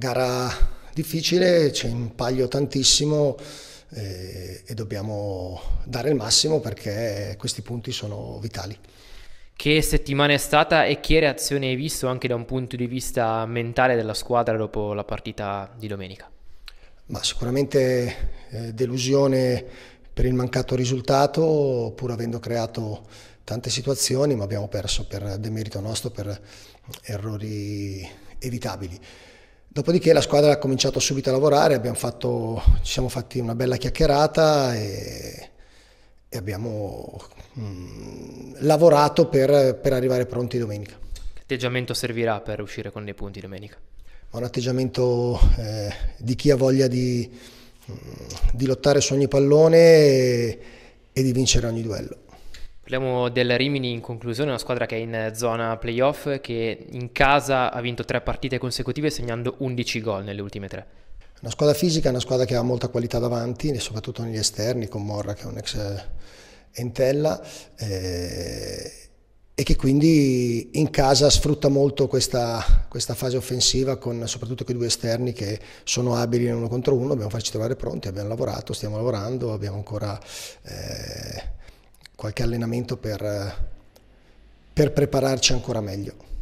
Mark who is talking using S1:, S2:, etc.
S1: Gara difficile, c'è in palio tantissimo eh, e dobbiamo dare il massimo perché questi punti sono vitali.
S2: Che settimana è stata e che reazione hai visto anche da un punto di vista mentale della squadra dopo la partita di domenica?
S1: Ma sicuramente eh, delusione per il mancato risultato, pur avendo creato tante situazioni, ma abbiamo perso per demerito nostro, per errori evitabili. Dopodiché la squadra ha cominciato subito a lavorare, fatto, ci siamo fatti una bella chiacchierata e, e abbiamo mh, mm, lavorato per, per, arrivare pronti domenica.
S2: Che atteggiamento servirà per uscire con dei punti domenica?
S1: un atteggiamento eh, di chi ha voglia di, mh, mm, di, lottare su ogni pallone e, e di vincere ogni duello.
S2: Parliamo del Rimini in conclusione, una squadra che è in zona playoff, che in casa ha vinto tre partite consecutive segnando 11 gol nelle ultime tre.
S1: Una squadra fisica, una squadra che ha molta qualità davanti, soprattutto negli esterni, con Morra che è un ex Entella, eh,
S2: eh, e
S1: che quindi in casa sfrutta molto questa, questa fase offensiva, con, soprattutto con i due esterni che sono abili in uno contro uno, dobbiamo farci trovare pronti, abbiamo lavorato, stiamo lavorando, abbiamo ancora... Eh, qualche allenamento per, eh, per prepararci ancora meglio.